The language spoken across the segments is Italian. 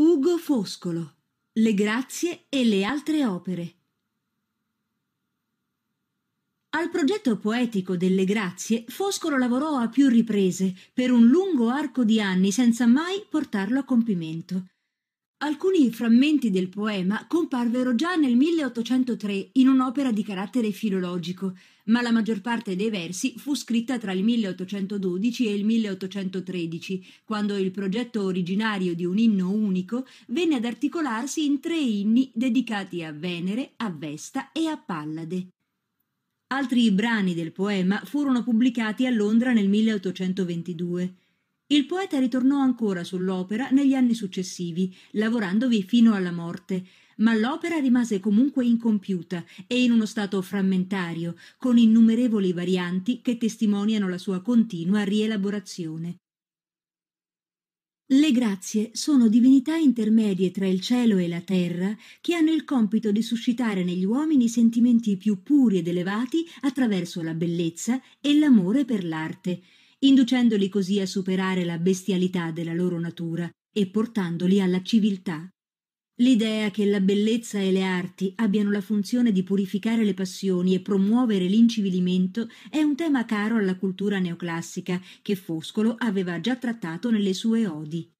Ugo Foscolo Le grazie e le altre opere al progetto poetico delle grazie Foscolo lavorò a più riprese, per un lungo arco di anni, senza mai portarlo a compimento. Alcuni frammenti del poema comparvero già nel 1803 in un'opera di carattere filologico, ma la maggior parte dei versi fu scritta tra il 1812 e il 1813, quando il progetto originario di un inno unico venne ad articolarsi in tre inni dedicati a Venere, a Vesta e a Pallade. Altri brani del poema furono pubblicati a Londra nel 1822. Il poeta ritornò ancora sull'opera negli anni successivi, lavorandovi fino alla morte, ma l'opera rimase comunque incompiuta e in uno stato frammentario, con innumerevoli varianti che testimoniano la sua continua rielaborazione. Le grazie sono divinità intermedie tra il cielo e la terra che hanno il compito di suscitare negli uomini sentimenti più puri ed elevati attraverso la bellezza e l'amore per l'arte, inducendoli così a superare la bestialità della loro natura e portandoli alla civiltà. L'idea che la bellezza e le arti abbiano la funzione di purificare le passioni e promuovere l'incivilimento è un tema caro alla cultura neoclassica che Foscolo aveva già trattato nelle sue odi.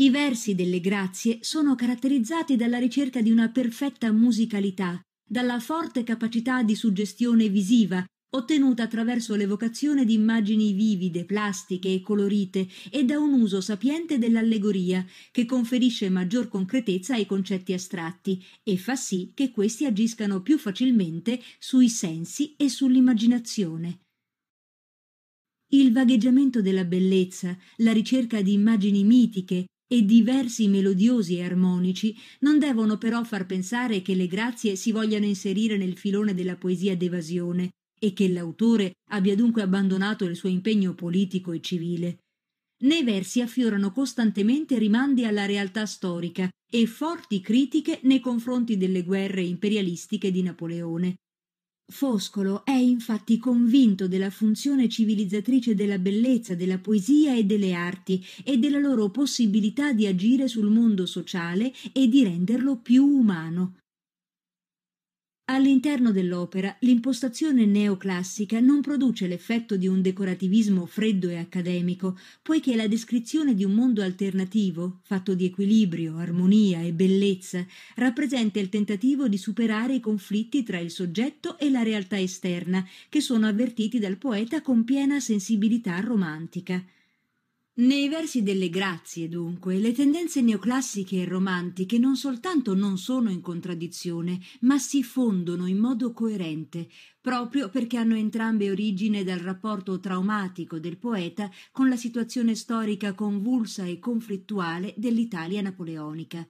I versi delle grazie sono caratterizzati dalla ricerca di una perfetta musicalità, dalla forte capacità di suggestione visiva ottenuta attraverso l'evocazione di immagini vivide, plastiche e colorite e da un uso sapiente dell'allegoria, che conferisce maggior concretezza ai concetti astratti e fa sì che questi agiscano più facilmente sui sensi e sull'immaginazione. Il vagheggiamento della bellezza, la ricerca di immagini mitiche, e diversi melodiosi e armonici non devono però far pensare che le grazie si vogliano inserire nel filone della poesia d'evasione, e che l'autore abbia dunque abbandonato il suo impegno politico e civile. Nei versi affiorano costantemente rimandi alla realtà storica e forti critiche nei confronti delle guerre imperialistiche di Napoleone. Foscolo è infatti convinto della funzione civilizzatrice della bellezza, della poesia e delle arti e della loro possibilità di agire sul mondo sociale e di renderlo più umano. All'interno dell'opera l'impostazione neoclassica non produce l'effetto di un decorativismo freddo e accademico, poiché la descrizione di un mondo alternativo, fatto di equilibrio, armonia e bellezza, rappresenta il tentativo di superare i conflitti tra il soggetto e la realtà esterna, che sono avvertiti dal poeta con piena sensibilità romantica. Nei versi delle grazie, dunque, le tendenze neoclassiche e romantiche non soltanto non sono in contraddizione, ma si fondono in modo coerente, proprio perché hanno entrambe origine dal rapporto traumatico del poeta con la situazione storica convulsa e conflittuale dell'Italia napoleonica.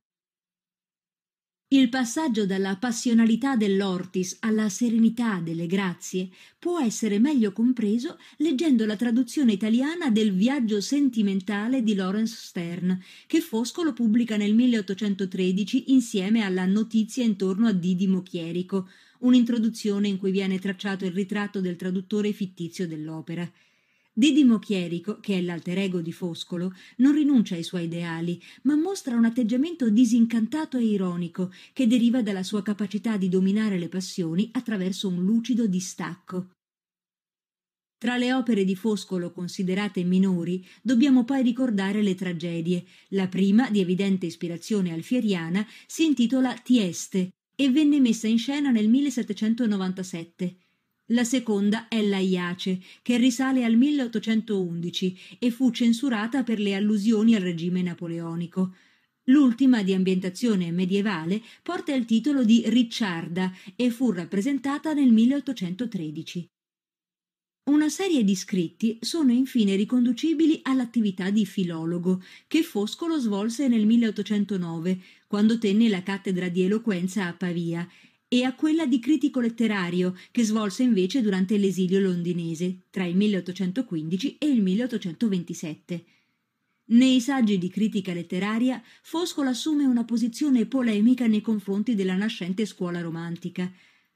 Il passaggio dalla passionalità dell'ortis alla serenità delle grazie può essere meglio compreso leggendo la traduzione italiana del Viaggio sentimentale di Lawrence Stern, che Foscolo pubblica nel 1813 insieme alla Notizia intorno a Didimo Chierico, un'introduzione in cui viene tracciato il ritratto del traduttore fittizio dell'opera. Didimo Chierico, che è l'alter ego di Foscolo, non rinuncia ai suoi ideali, ma mostra un atteggiamento disincantato e ironico, che deriva dalla sua capacità di dominare le passioni attraverso un lucido distacco. Tra le opere di Foscolo considerate minori dobbiamo poi ricordare le tragedie. La prima, di evidente ispirazione alfieriana, si intitola Tieste e venne messa in scena nel 1797. La seconda è la Iace, che risale al 1811 e fu censurata per le allusioni al regime napoleonico. L'ultima, di ambientazione medievale, porta il titolo di Ricciarda e fu rappresentata nel 1813. Una serie di scritti sono infine riconducibili all'attività di filologo che Foscolo svolse nel 1809, quando tenne la cattedra di eloquenza a Pavia e a quella di critico letterario, che svolse invece durante l'esilio londinese, tra il 1815 e il 1827. Nei saggi di critica letteraria, Foscolo assume una posizione polemica nei confronti della nascente scuola romantica.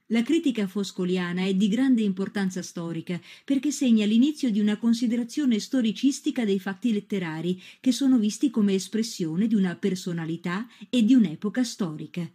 La critica foscoliana è di grande importanza storica perché segna l'inizio di una considerazione storicistica dei fatti letterari che sono visti come espressione di una personalità e di un'epoca storica.